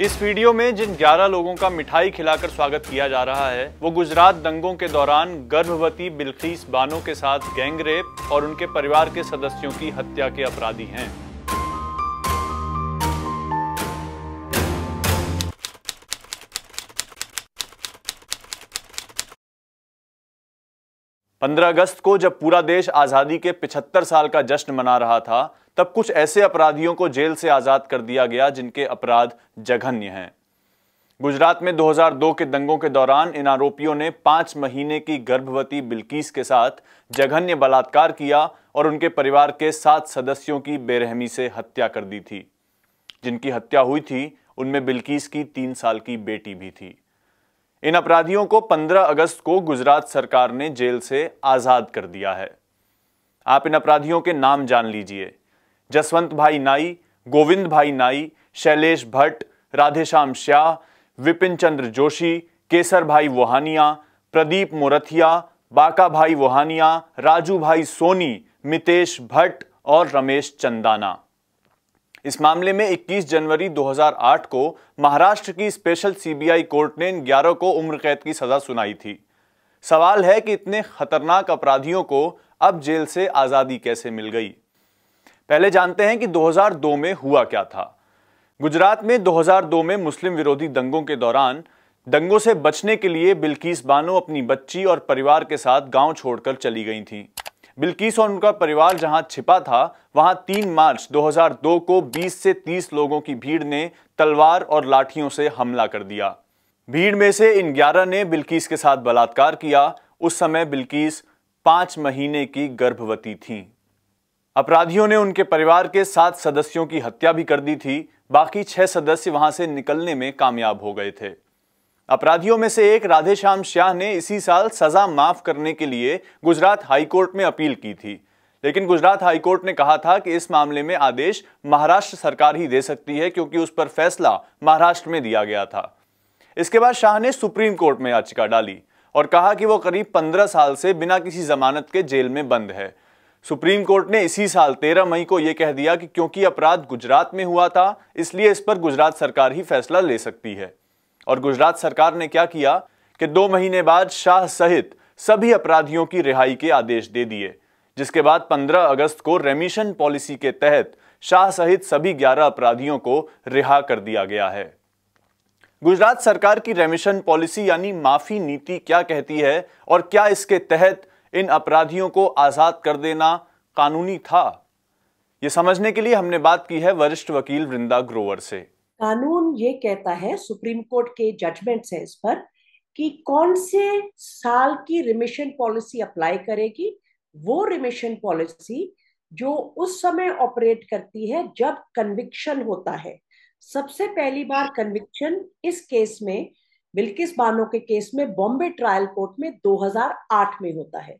इस वीडियो में जिन 11 लोगों का मिठाई खिलाकर स्वागत किया जा रहा है वो गुजरात दंगों के दौरान गर्भवती बिल्खीस बानो के साथ गैंगरेप और उनके परिवार के सदस्यों की हत्या के अपराधी हैं 15 अगस्त को जब पूरा देश आज़ादी के 75 साल का जश्न मना रहा था तब कुछ ऐसे अपराधियों को जेल से आज़ाद कर दिया गया जिनके अपराध जघन्य हैं गुजरात में 2002 के दंगों के दौरान इन आरोपियों ने पांच महीने की गर्भवती बिल्किस के साथ जघन्य बलात्कार किया और उनके परिवार के सात सदस्यों की बेरहमी से हत्या कर दी थी जिनकी हत्या हुई थी उनमें बिल्किस की तीन साल की बेटी भी थी इन अपराधियों को 15 अगस्त को गुजरात सरकार ने जेल से आज़ाद कर दिया है आप इन अपराधियों के नाम जान लीजिए जसवंत भाई नाई गोविंद भाई नाई शैलेश भट्ट राधेश्याम शाह विपिन चंद्र जोशी केसर भाई वोहानिया प्रदीप मोरथिया बाका भाई वोहानिया राजू भाई सोनी मितेश भट्ट और रमेश चंदाना इस मामले में 21 जनवरी 2008 को महाराष्ट्र की स्पेशल सीबीआई कोर्ट ने इन ग्यारह को उम्र कैद की सजा सुनाई थी सवाल है कि इतने खतरनाक अपराधियों को अब जेल से आज़ादी कैसे मिल गई पहले जानते हैं कि 2002 में हुआ क्या था गुजरात में 2002 में मुस्लिम विरोधी दंगों के दौरान दंगों से बचने के लिए बिल्किस बानो अपनी बच्ची और परिवार के साथ गांव छोड़कर चली गई थी बिल्किस और उनका परिवार जहां छिपा था वहां 3 मार्च 2002 को 20 से 30 लोगों की भीड़ ने तलवार और लाठियों से हमला कर दिया भीड़ में से इन 11 ने बिल्किस के साथ बलात्कार किया उस समय बिल्किस पांच महीने की गर्भवती थी अपराधियों ने उनके परिवार के सात सदस्यों की हत्या भी कर दी थी बाकी छह सदस्य वहां से निकलने में कामयाब हो गए थे अपराधियों में से एक राधे श्याम शाह ने इसी साल सजा माफ करने के लिए गुजरात हाईकोर्ट में अपील की थी लेकिन गुजरात हाईकोर्ट ने कहा था कि इस मामले में आदेश महाराष्ट्र सरकार ही दे सकती है क्योंकि उस पर फैसला महाराष्ट्र में दिया गया था इसके बाद शाह ने सुप्रीम कोर्ट में याचिका डाली और कहा कि वो करीब पंद्रह साल से बिना किसी जमानत के जेल में बंद है सुप्रीम कोर्ट ने इसी साल 13 मई को यह कह दिया कि क्योंकि अपराध गुजरात में हुआ था इसलिए इस पर गुजरात सरकार ही फैसला ले सकती है और गुजरात सरकार ने क्या किया कि दो महीने बाद शाह सहित सभी अपराधियों की रिहाई के आदेश दे दिए जिसके बाद 15 अगस्त को रेमिशन पॉलिसी के तहत शाह सहित सभी 11 अपराधियों को रिहा कर दिया गया है गुजरात सरकार की रेमिशन पॉलिसी यानी माफी नीति क्या कहती है और क्या इसके तहत इन अपराधियों को आजाद कर देना कानूनी था यह समझने के लिए हमने बात की है वरिष्ठ वकील वृंदा ग्रोवर से कानून ये कहता है सुप्रीम कोर्ट के जजमेंट है इस पर कि कौन से साल की रिमिशन पॉलिसी अप्लाई करेगी वो रिमिशन पॉलिसी जो उस समय ऑपरेट करती है जब कन्विक्शन होता है सबसे पहली बार कन्विक्शन इस केस में बिल्किस बानो के केस में बॉम्बे ट्रायल कोर्ट में 2008 में होता है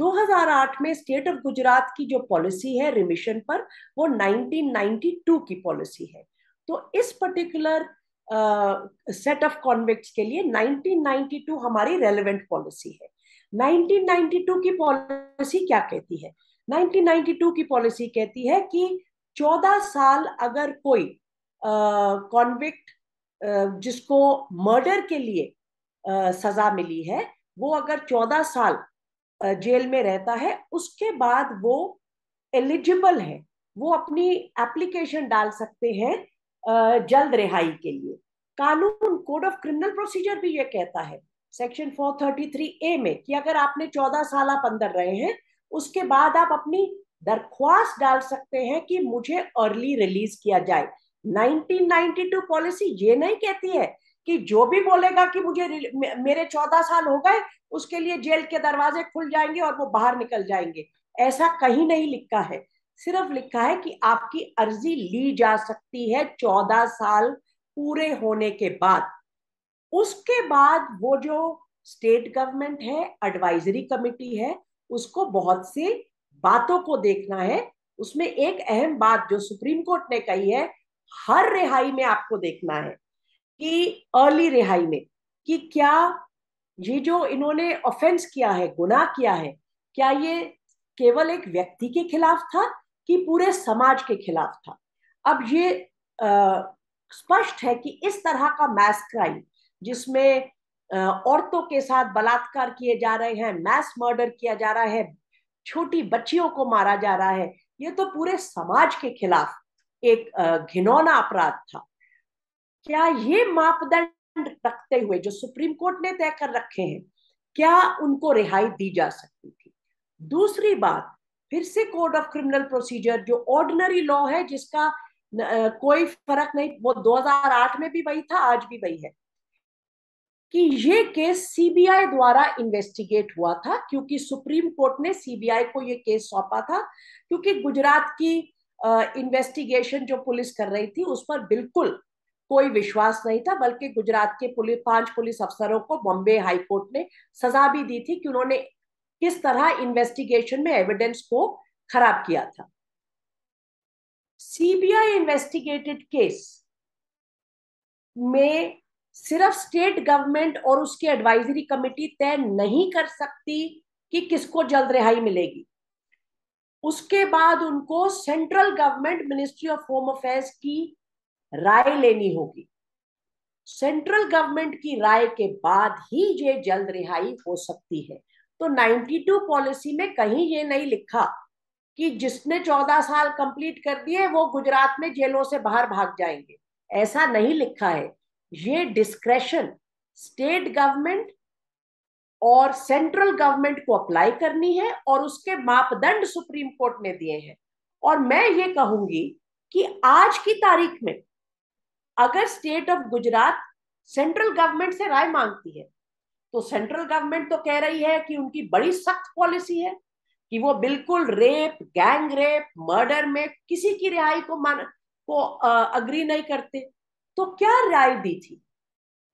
2008 में स्टेट ऑफ गुजरात की जो पॉलिसी है रिमिशन पर वो 1992 की पॉलिसी है तो इस पर्टिकुलर सेट ऑफ कॉन्विक्ट के लिए 1992 हमारी रेलेवेंट पॉलिसी है 1992 की पॉलिसी क्या कहती है 1992 की पॉलिसी कहती है कि 14 साल अगर कोई कॉन्विक्ट uh, uh, जिसको मर्डर के लिए uh, सजा मिली है वो अगर 14 साल uh, जेल में रहता है उसके बाद वो एलिजिबल है वो अपनी एप्लीकेशन डाल सकते हैं जल्द रिहाई के लिए कानून कोड ऑफ क्रिमिनल प्रोसीजर भी ये कहता है सेक्शन 433 ए में कि अगर आपने 14 साल आप अंदर रहे हैं उसके बाद आप अपनी दरख्वास्त डाल सकते हैं कि मुझे अर्ली रिलीज किया जाए 1992 पॉलिसी ये नहीं कहती है कि जो भी बोलेगा कि मुझे मेरे चौदह साल हो गए उसके लिए जेल के दरवाजे खुल जाएंगे और वो बाहर निकल जाएंगे ऐसा कहीं नहीं लिखा है सिर्फ लिखा है कि आपकी अर्जी ली जा सकती है चौदह साल पूरे होने के बाद उसके बाद वो जो स्टेट गवर्नमेंट है एडवाइजरी कमिटी है उसको बहुत सी बातों को देखना है उसमें एक अहम बात जो सुप्रीम कोर्ट ने कही है हर रिहाई में आपको देखना है कि अर्ली रिहाई में कि क्या ये जो इन्होंने ऑफेंस किया है गुनाह किया है क्या ये केवल एक व्यक्ति के खिलाफ था कि पूरे समाज के खिलाफ था अब ये स्पष्ट है कि इस तरह का मैस क्राइम जिसमें औरतों के साथ बलात्कार किए जा रहे हैं मैस मर्डर किया जा रहा है छोटी बच्चियों को मारा जा रहा है ये तो पूरे समाज के खिलाफ एक घिनौना अपराध था क्या ये मापदंड रखते हुए जो सुप्रीम कोर्ट ने तय कर रखे हैं क्या उनको रिहाई दी जा सकती थी दूसरी बात फिर से कोड ऑफ क्रिमिनल प्रोसीजर जो ऑर्डिनरी लॉ है जिसका न, कोई फर्क नहीं वो 2008 में भी वही था आज भी वही है कि ये केस सीबीआई द्वारा इन्वेस्टिगेट हुआ था क्योंकि सुप्रीम कोर्ट ने सीबीआई को ये केस सौंपा था क्योंकि गुजरात की इन्वेस्टिगेशन जो पुलिस कर रही थी उस पर बिल्कुल कोई विश्वास नहीं था बल्कि गुजरात के पुलिस पांच पुलिस अफसरों को बॉम्बे हाईकोर्ट ने सजा भी दी थी कि उन्होंने किस तरह इन्वेस्टिगेशन में एविडेंस को खराब किया था सीबीआई इन्वेस्टिगेटेड केस में सिर्फ स्टेट गवर्नमेंट और उसकी एडवाइजरी कमेटी तय नहीं कर सकती कि किसको जल्द रिहाई मिलेगी उसके बाद उनको central government ministry of home affairs की राय लेनी होगी सेंट्रल गवर्नमेंट की राय के बाद ही ये जल्द रिहाई हो सकती है तो 92 पॉलिसी में कहीं ये नहीं लिखा कि जिसने 14 साल कंप्लीट कर दिए वो गुजरात में जेलों से बाहर भाग जाएंगे ऐसा नहीं लिखा है ये डिस्क्रेशन स्टेट गवर्नमेंट और सेंट्रल गवर्नमेंट को अप्लाई करनी है और उसके मापदंड सुप्रीम कोर्ट ने दिए हैं और मैं ये कहूंगी कि आज की तारीख में अगर state of Gujarat central government से राय मांगती है तो सेंट्रल गवर्नमेंट तो कह रही है कि उनकी बड़ी सख्त पॉलिसी है कि वो बिल्कुल रेप गैंग रेप मर्डर में किसी की रिहाई को मान को अग्री नहीं करते तो क्या राय दी थी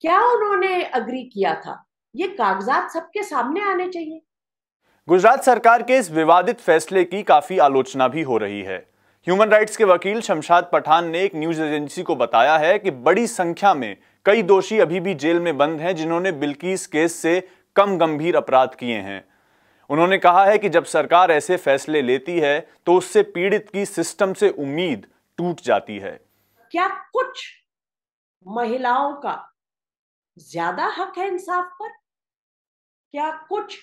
क्या उन्होंने अग्री किया था ये कागजात सबके सामने आने चाहिए गुजरात सरकार के इस विवादित फैसले की काफी आलोचना भी हो रही है ह्यूमन राइट्स के वकील शमशाद पठान ने एक न्यूज एजेंसी को बताया है कि बड़ी संख्या में कई दोषी अभी भी जेल में बंद हैं जिन्होंने बिल्किस केस से कम गंभीर अपराध किए हैं उन्होंने कहा है कि जब सरकार ऐसे फैसले लेती है तो उससे पीड़ित की सिस्टम से उम्मीद टूट जाती है क्या कुछ महिलाओं का ज्यादा हक है इंसाफ पर क्या कुछ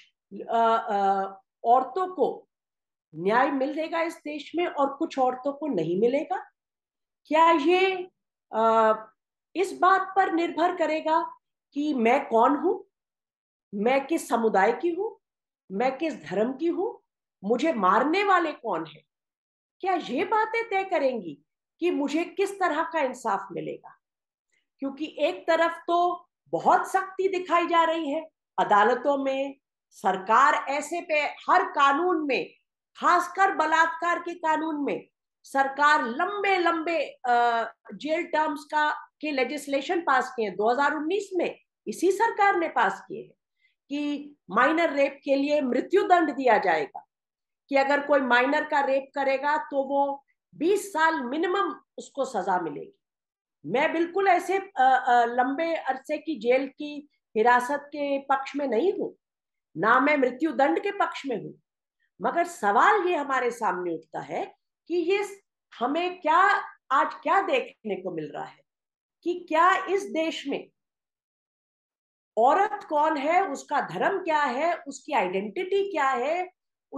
आ, आ, औरतों को न्याय मिल देगा इस देश में और कुछ औरतों को नहीं मिलेगा क्या ये आ, इस बात पर निर्भर करेगा कि मैं कौन हूं मैं किस समुदाय की हूं मैं किस धर्म की हूं मुझे मारने वाले कौन है क्या ये बातें तय करेंगी कि मुझे किस तरह का इंसाफ मिलेगा क्योंकि एक तरफ तो बहुत सख्ती दिखाई जा रही है अदालतों में सरकार ऐसे पे हर कानून में खासकर बलात्कार के कानून में सरकार लंबे लंबे जेल टर्म्स का की लेजिस्लेशन पास किए 2019 में इसी सरकार ने पास किए हैं कि माइनर रेप के लिए मृत्यु दंड दिया जाएगा कि अगर कोई माइनर का रेप करेगा तो वो 20 साल मिनिमम उसको सजा मिलेगी मैं बिल्कुल ऐसे आ, आ, लंबे अरसे की जेल की हिरासत के पक्ष में नहीं हूँ ना मैं मृत्यु दंड के पक्ष में हूँ मगर सवाल ये हमारे सामने उठता है कि ये हमें क्या आज क्या देखने को मिल रहा है कि क्या इस देश में औरत कौन है उसका धर्म क्या है उसकी आइडेंटिटी क्या है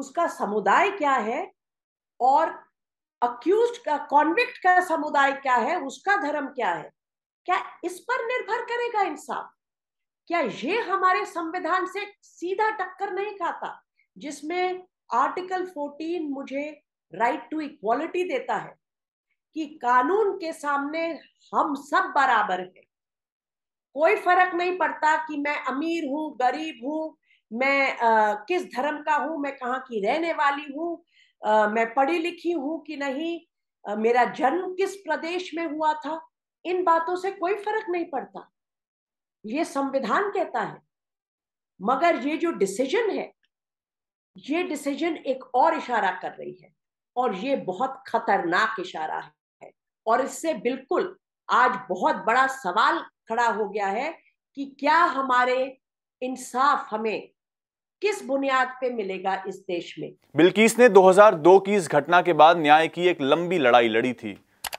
उसका समुदाय क्या है और अक्यूज का कॉन्विक्ट का समुदाय क्या है उसका धर्म क्या है क्या इस पर निर्भर करेगा इंसाफ क्या ये हमारे संविधान से सीधा टक्कर नहीं खाता जिसमें आर्टिकल 14 मुझे राइट टू इक्वालिटी देता है कि कानून के सामने हम सब बराबर हैं कोई फर्क नहीं पड़ता कि मैं अमीर हूँ गरीब हूँ मैं आ, किस धर्म का हूँ मैं कहाँ की रहने वाली हूँ मैं पढ़ी लिखी हूँ कि नहीं आ, मेरा जन्म किस प्रदेश में हुआ था इन बातों से कोई फर्क नहीं पड़ता ये संविधान कहता है मगर ये जो डिसीजन है ये डिसीजन एक और इशारा कर रही है और ये बहुत खतरनाक इशारा है और इससे बिल्कुल आज बहुत बड़ा सवाल खड़ा हो गया है कि क्या हमारे इंसाफ हमें किस बुनियाद पे मिलेगा इस देश में बिल्किस ने 2002 की इस घटना के बाद न्याय की एक लंबी लड़ाई लड़ी थी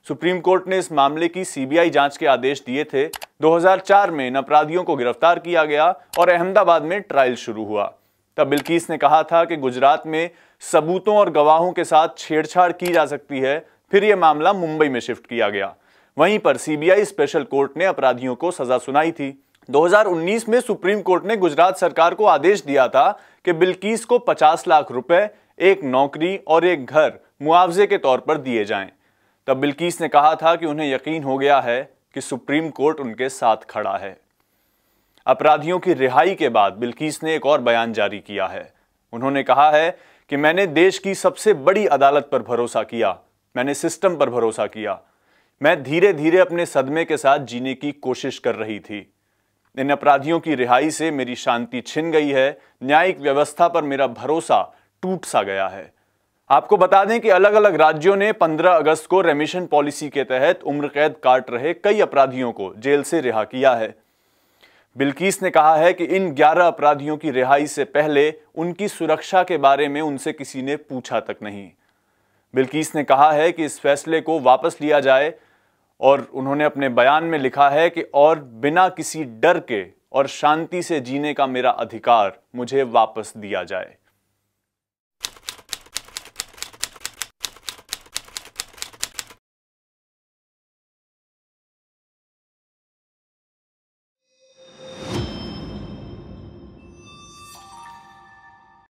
सुप्रीम कोर्ट ने इस मामले की सीबीआई जांच के आदेश दिए थे 2004 में इन अपराधियों को गिरफ्तार किया गया और अहमदाबाद में ट्रायल शुरू हुआ तब बिल्किस ने कहा था कि गुजरात में सबूतों और गवाहों के साथ छेड़छाड़ की जा सकती है फिर यह मामला मुंबई में शिफ्ट किया गया वहीं पर सीबीआई स्पेशल कोर्ट ने अपराधियों को सजा सुनाई थी 2019 में सुप्रीम कोर्ट ने गुजरात सरकार को आदेश दिया था कि बिल्कीस को 50 लाख रुपए एक नौकरी और एक घर मुआवजे के तौर पर दिए जाएं। तब बिल्कीस ने कहा था कि उन्हें यकीन हो गया है कि सुप्रीम कोर्ट उनके साथ खड़ा है अपराधियों की रिहाई के बाद बिल्कीस ने एक और बयान जारी किया है उन्होंने कहा है कि मैंने देश की सबसे बड़ी अदालत पर भरोसा किया मैंने सिस्टम पर भरोसा किया मैं धीरे धीरे अपने सदमे के साथ जीने की कोशिश कर रही थी इन अपराधियों की रिहाई से मेरी शांति छिन गई है न्यायिक व्यवस्था पर मेरा भरोसा टूट सा गया है आपको बता दें कि अलग अलग राज्यों ने 15 अगस्त को रेमिशन पॉलिसी के तहत उम्र कैद काट रहे कई अपराधियों को जेल से रिहा किया है बिल्किस ने कहा है कि इन 11 अपराधियों की रिहाई से पहले उनकी सुरक्षा के बारे में उनसे किसी ने पूछा तक नहीं बिल्किस ने कहा है कि इस फैसले को वापस लिया जाए और उन्होंने अपने बयान में लिखा है कि और बिना किसी डर के और शांति से जीने का मेरा अधिकार मुझे वापस दिया जाए